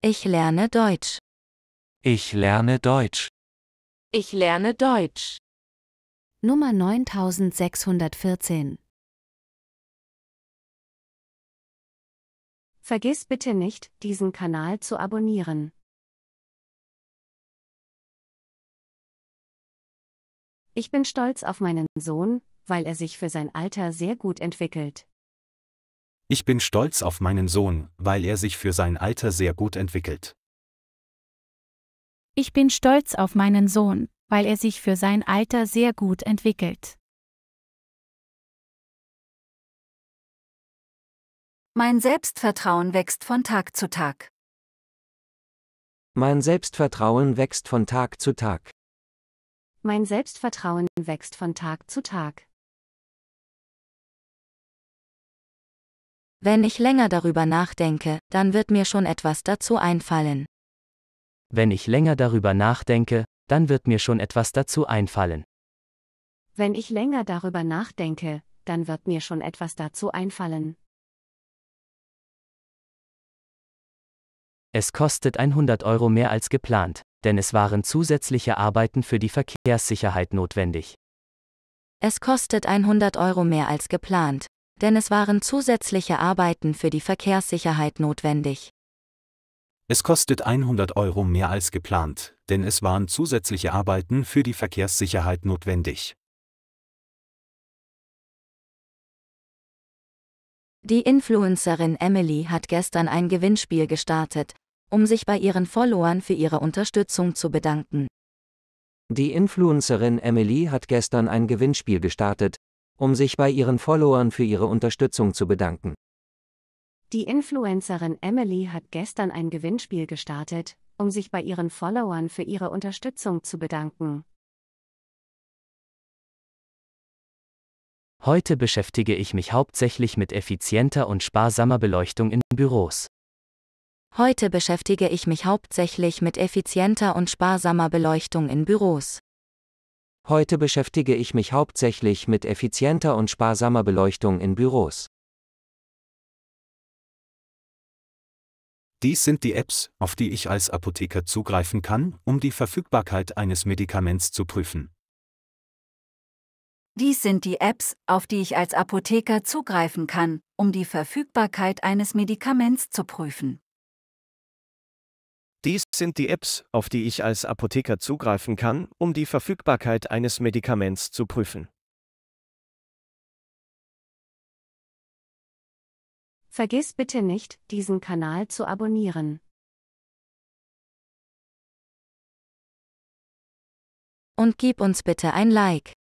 Ich lerne Deutsch. Ich lerne Deutsch. Ich lerne Deutsch. Nummer 9614. Vergiss bitte nicht, diesen Kanal zu abonnieren. Ich bin stolz auf meinen Sohn, weil er sich für sein Alter sehr gut entwickelt. Ich bin stolz auf meinen Sohn, weil er sich für sein Alter sehr gut entwickelt. Ich bin stolz auf meinen Sohn, weil er sich für sein Alter sehr gut entwickelt. Mein Selbstvertrauen wächst von Tag zu Tag. Mein Selbstvertrauen wächst von Tag zu Tag. Mein Selbstvertrauen wächst von Tag zu Tag. Wenn ich länger darüber nachdenke, dann wird mir schon etwas dazu einfallen. Wenn ich länger darüber nachdenke, dann wird mir schon etwas dazu einfallen. Wenn ich länger darüber nachdenke, dann wird mir schon etwas dazu einfallen. Es kostet 100 Euro mehr als geplant, denn es waren zusätzliche Arbeiten für die Verkehrssicherheit notwendig. Es kostet 100 Euro mehr als geplant, denn es waren zusätzliche Arbeiten für die Verkehrssicherheit notwendig. Es kostet 100 Euro mehr als geplant, denn es waren zusätzliche Arbeiten für die Verkehrssicherheit notwendig. Die Influencerin Emily hat gestern ein Gewinnspiel gestartet, um sich bei ihren Followern für ihre Unterstützung zu bedanken. Die Influencerin Emily hat gestern ein Gewinnspiel gestartet, um sich bei ihren Followern für ihre Unterstützung zu bedanken. Die Influencerin Emily hat gestern ein Gewinnspiel gestartet, um sich bei ihren Followern für ihre Unterstützung zu bedanken. Heute beschäftige ich mich hauptsächlich mit effizienter und sparsamer Beleuchtung in Büros. Heute beschäftige ich mich hauptsächlich mit effizienter und sparsamer Beleuchtung in Büros. Heute beschäftige ich mich hauptsächlich mit effizienter und sparsamer Beleuchtung in Büros. Dies sind die Apps, auf die ich als Apotheker zugreifen kann, um die Verfügbarkeit eines Medikaments zu prüfen. Dies sind die Apps, auf die ich als Apotheker zugreifen kann, um die Verfügbarkeit eines Medikaments zu prüfen. Dies sind die Apps, auf die ich als Apotheker zugreifen kann, um die Verfügbarkeit eines Medikaments zu prüfen. Vergiss bitte nicht, diesen Kanal zu abonnieren. Und gib uns bitte ein Like.